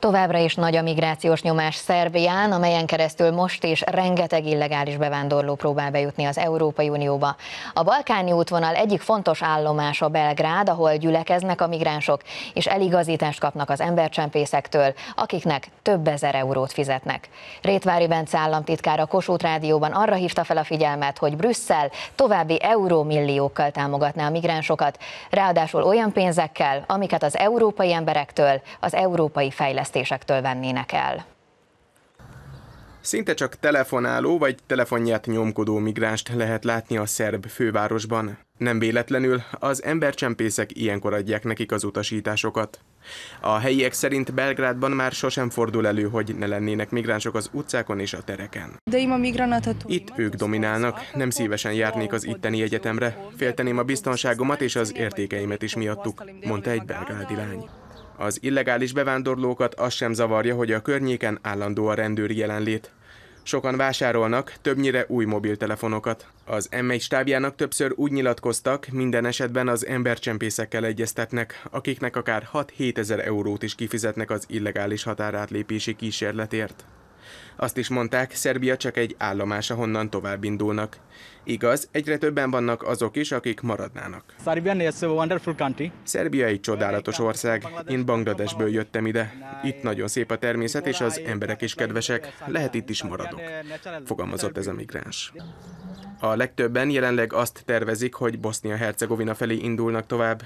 Továbbra is nagy a migrációs nyomás Szerbián, amelyen keresztül most is rengeteg illegális bevándorló próbál bejutni az Európai Unióba. A balkáni útvonal egyik fontos állomása Belgrád, ahol gyülekeznek a migránsok, és eligazítást kapnak az embercsempészektől, akiknek több ezer eurót fizetnek. Rétvári Bence a Kossuth Rádióban arra hívta fel a figyelmet, hogy Brüsszel további eurómilliókkal támogatná a migránsokat, ráadásul olyan pénzekkel, amiket az európai emberektől az európai fejlesztők fejlesztésektől vennének el. Szinte csak telefonáló vagy telefonját nyomkodó migránst lehet látni a szerb fővárosban. Nem véletlenül az embercsempészek ilyenkor adják nekik az utasításokat. A helyiek szerint Belgrádban már sosem fordul elő, hogy ne lennének migránsok az utcákon és a tereken. Itt ők dominálnak, nem szívesen járnék az itteni egyetemre, félteném a biztonságomat és az értékeimet is miattuk, mondta egy belgrádi lány. Az illegális bevándorlókat az sem zavarja, hogy a környéken állandó a rendőri jelenlét. Sokan vásárolnak, többnyire új mobiltelefonokat. Az M1 stábjának többször úgy nyilatkoztak, minden esetben az embercsempészekkel egyeztetnek, akiknek akár 6-7 ezer eurót is kifizetnek az illegális határátlépési kísérletért. Azt is mondták, Szerbia csak egy állomása honnan tovább indulnak. Igaz, egyre többen vannak azok is, akik maradnának. Szerbia egy csodálatos ország. Én Bangladesből jöttem ide. Itt nagyon szép a természet, és az emberek is kedvesek. Lehet itt is maradok. Fogalmazott ez a migráns. A legtöbben jelenleg azt tervezik, hogy Bosznia-Hercegovina felé indulnak tovább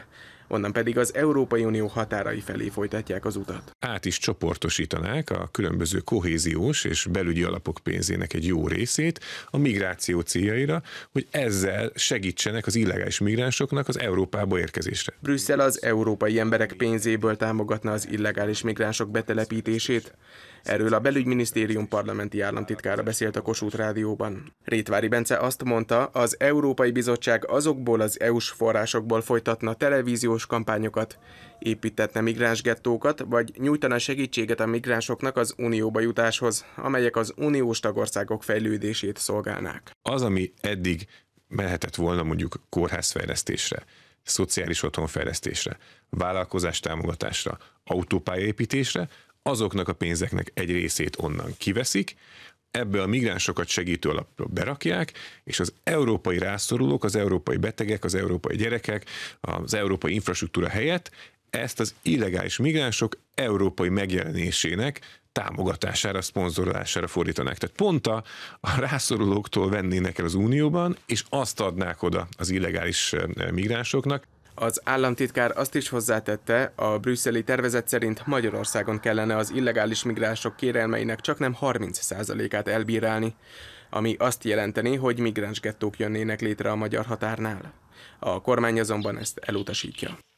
onnan pedig az Európai Unió határai felé folytatják az utat. Át is csoportosítanák a különböző kohéziós és belügyi alapok pénzének egy jó részét a migráció céljaira, hogy ezzel segítsenek az illegális migránsoknak az Európába érkezésre. Brüsszel az európai emberek pénzéből támogatna az illegális migránsok betelepítését. Erről a belügyminisztérium parlamenti államtitkára beszélt a Kossuth Rádióban. Rétvári Bence azt mondta, az Európai Bizottság azokból az EU-s forrásokból folytatna televíziós kampányokat, építetne migránsgettókat, vagy nyújtana segítséget a migránsoknak az unióba jutáshoz, amelyek az uniós tagországok fejlődését szolgálnák. Az, ami eddig mehetett volna mondjuk kórházfejlesztésre, szociális otthonfejlesztésre, vállalkozás támogatásra, autópályaépítésre, azoknak a pénzeknek egy részét onnan kiveszik, ebbe a migránsokat segítő alapra berakják, és az európai rászorulók, az európai betegek, az európai gyerekek, az európai infrastruktúra helyett ezt az illegális migránsok európai megjelenésének támogatására, szponzorolására fordítanák. Tehát pont a, a rászorulóktól vennének el az Unióban, és azt adnák oda az illegális eh, migránsoknak. Az államtitkár azt is hozzátette, a brüsszeli tervezet szerint Magyarországon kellene az illegális migránsok kérelmeinek csak nem 30%-át elbírálni, ami azt jelenteni, hogy migránsgettók jönnének létre a magyar határnál. A kormány azonban ezt elutasítja.